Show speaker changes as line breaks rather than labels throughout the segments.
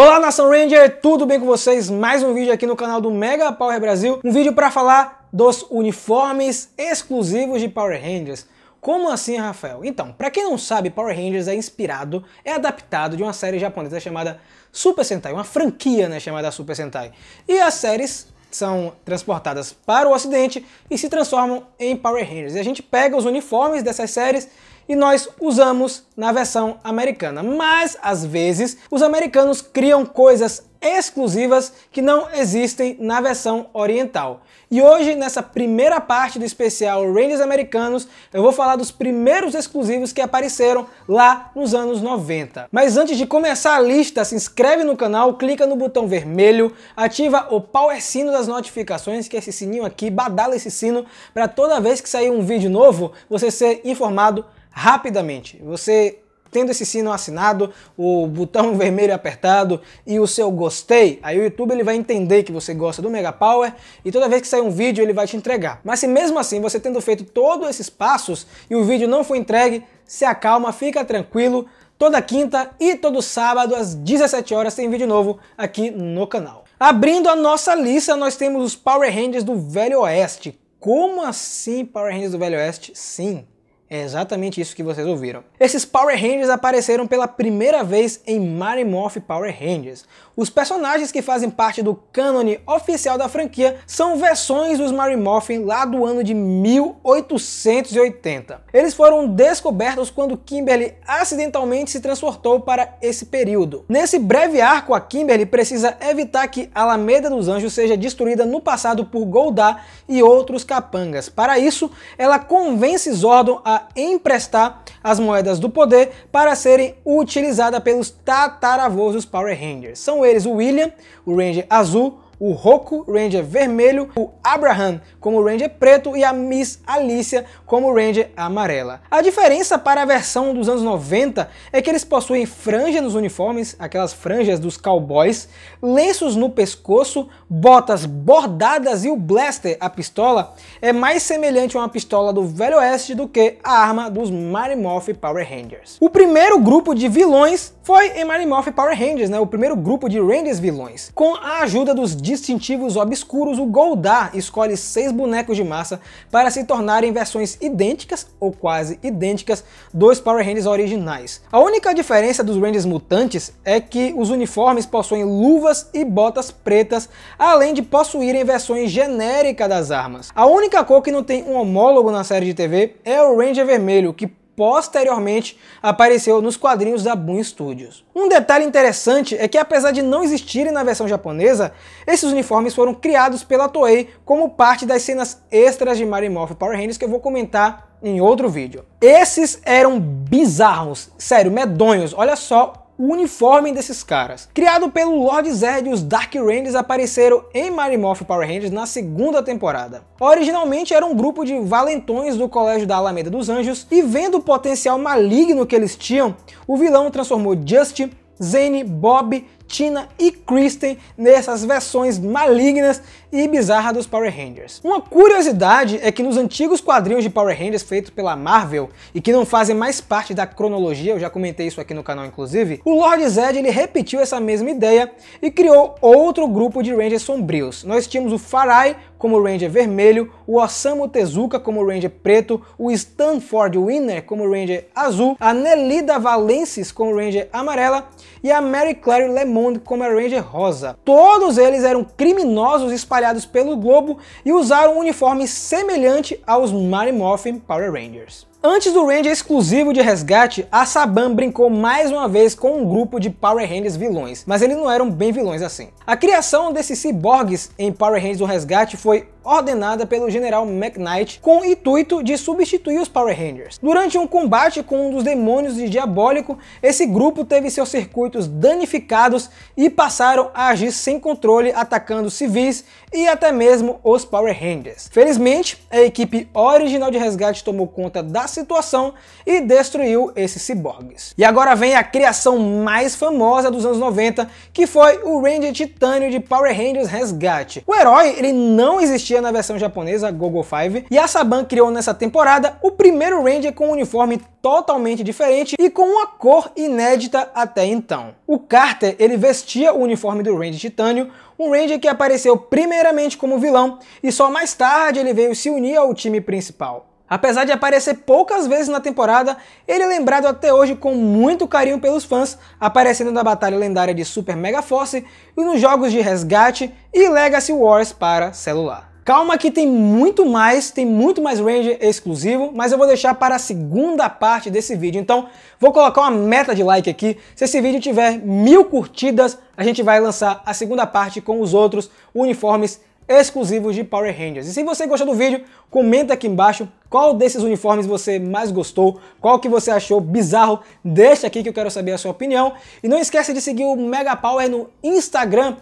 Olá Nação Ranger, tudo bem com vocês? Mais um vídeo aqui no canal do Mega Power Brasil, um vídeo para falar dos uniformes exclusivos de Power Rangers. Como assim, Rafael? Então, para quem não sabe, Power Rangers é inspirado, é adaptado de uma série japonesa chamada Super Sentai, uma franquia né, chamada Super Sentai. E as séries são transportadas para o ocidente e se transformam em Power Rangers. E a gente pega os uniformes dessas séries e nós usamos na versão americana. Mas às vezes os americanos criam coisas exclusivas que não existem na versão oriental. E hoje, nessa primeira parte do especial Rangers Americanos, eu vou falar dos primeiros exclusivos que apareceram lá nos anos 90. Mas antes de começar a lista, se inscreve no canal, clica no botão vermelho, ativa o power sino das notificações, que é esse sininho aqui, badala esse sino, para toda vez que sair um vídeo novo, você ser informado rapidamente. Você tendo esse sino assinado, o botão vermelho apertado e o seu gostei, aí o YouTube ele vai entender que você gosta do Mega Power e toda vez que sair um vídeo ele vai te entregar. Mas se mesmo assim você tendo feito todos esses passos e o vídeo não foi entregue, se acalma, fica tranquilo. Toda quinta e todo sábado às 17 horas tem vídeo novo aqui no canal. Abrindo a nossa lista, nós temos os Power Rangers do Velho Oeste. Como assim Power Rangers do Velho Oeste? Sim, é exatamente isso que vocês ouviram. Esses Power Rangers apareceram pela primeira vez em Mighty Morph Power Rangers. Os personagens que fazem parte do cânone oficial da franquia são versões dos Mighty Morphin lá do ano de 1880. Eles foram descobertos quando Kimberly acidentalmente se transportou para esse período. Nesse breve arco, a Kimberly precisa evitar que Alameda dos Anjos seja destruída no passado por Goldar e outros capangas. Para isso, ela convence Zordon a emprestar as moedas do poder para serem utilizadas pelos tataravôs dos Power Rangers. São eles o William, o Ranger azul, o Roku Ranger vermelho, o Abraham como Ranger preto e a Miss Alicia como Ranger amarela. A diferença para a versão dos anos 90 é que eles possuem franja nos uniformes, aquelas franjas dos cowboys, lenços no pescoço, botas bordadas e o blaster, a pistola, é mais semelhante a uma pistola do Velho Oeste do que a arma dos Mighty Morph Power Rangers. O primeiro grupo de vilões foi em Mighty Morph Power Rangers, né? o primeiro grupo de Rangers vilões, com a ajuda dos distintivos obscuros, o Goldar escolhe seis bonecos de massa para se tornarem versões idênticas ou quase idênticas dos Power Rangers originais. A única diferença dos Rangers mutantes é que os uniformes possuem luvas e botas pretas, além de possuírem versões genéricas das armas. A única cor que não tem um homólogo na série de TV é o Ranger Vermelho, que posteriormente apareceu nos quadrinhos da Boom Studios. Um detalhe interessante é que apesar de não existirem na versão japonesa, esses uniformes foram criados pela Toei como parte das cenas extras de Mario Morph Power Rangers que eu vou comentar em outro vídeo. Esses eram bizarros, sério, medonhos. Olha só o uniforme desses caras. Criado pelo Lord Zed, os Dark Rangers apareceram em Mighty Morph Power Rangers na segunda temporada. Originalmente era um grupo de valentões do Colégio da Alameda dos Anjos, e vendo o potencial maligno que eles tinham, o vilão transformou Justin, Zane, Bob, Tina e Kristen nessas versões malignas e bizarras dos Power Rangers. Uma curiosidade é que nos antigos quadrinhos de Power Rangers feitos pela Marvel e que não fazem mais parte da cronologia, eu já comentei isso aqui no canal inclusive, o Lord Zed ele repetiu essa mesma ideia e criou outro grupo de Rangers sombrios. Nós tínhamos o Farai como Ranger vermelho, o Osamu Tezuka como Ranger preto, o Stanford Winner como Ranger azul, a Nelida Valences como Ranger amarela e a Mary Claire Lemon como a Ranger Rosa. Todos eles eram criminosos espalhados pelo globo e usaram um uniforme semelhante aos Mary Morphin Power Rangers. Antes do Ranger exclusivo de resgate, a Saban brincou mais uma vez com um grupo de Power Rangers vilões, mas eles não eram bem vilões assim. A criação desses ciborgues em Power Rangers do resgate foi ordenada pelo general McKnight com o intuito de substituir os Power Rangers. Durante um combate com um dos demônios de Diabólico, esse grupo teve seus circuitos danificados e passaram a agir sem controle, atacando civis e até mesmo os Power Rangers. Felizmente, a equipe original de resgate tomou conta da situação e destruiu esses ciborgues. E agora vem a criação mais famosa dos anos 90, que foi o Ranger Titânio de Power Rangers Resgate. O herói ele não existia existia na versão japonesa Gogo 5, e a Saban criou nessa temporada o primeiro Ranger com um uniforme totalmente diferente e com uma cor inédita até então. O Carter, ele vestia o uniforme do Ranger Titânio, um Ranger que apareceu primeiramente como vilão e só mais tarde ele veio se unir ao time principal. Apesar de aparecer poucas vezes na temporada, ele é lembrado até hoje com muito carinho pelos fãs, aparecendo na batalha lendária de Super Mega Force e nos jogos de Resgate e Legacy Wars para celular. Calma que tem muito mais, tem muito mais Ranger exclusivo, mas eu vou deixar para a segunda parte desse vídeo. Então, vou colocar uma meta de like aqui. Se esse vídeo tiver mil curtidas, a gente vai lançar a segunda parte com os outros uniformes exclusivos de Power Rangers. E se você gostou do vídeo, comenta aqui embaixo qual desses uniformes você mais gostou? Qual que você achou bizarro? Deixa aqui que eu quero saber a sua opinião. E não esqueça de seguir o Mega Power no Instagram,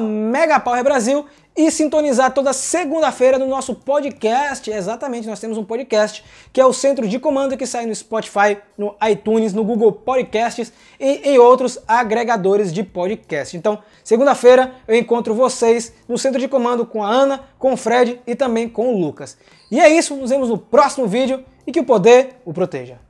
@megapowerbrasil e sintonizar toda segunda-feira no nosso podcast. Exatamente, nós temos um podcast que é o Centro de Comando que sai no Spotify, no iTunes, no Google Podcasts e em outros agregadores de podcast. Então, segunda-feira eu encontro vocês no Centro de Comando com a Ana, com o Fred e também com o Lucas. E é isso, nos vemos no próximo vídeo e que o poder o proteja.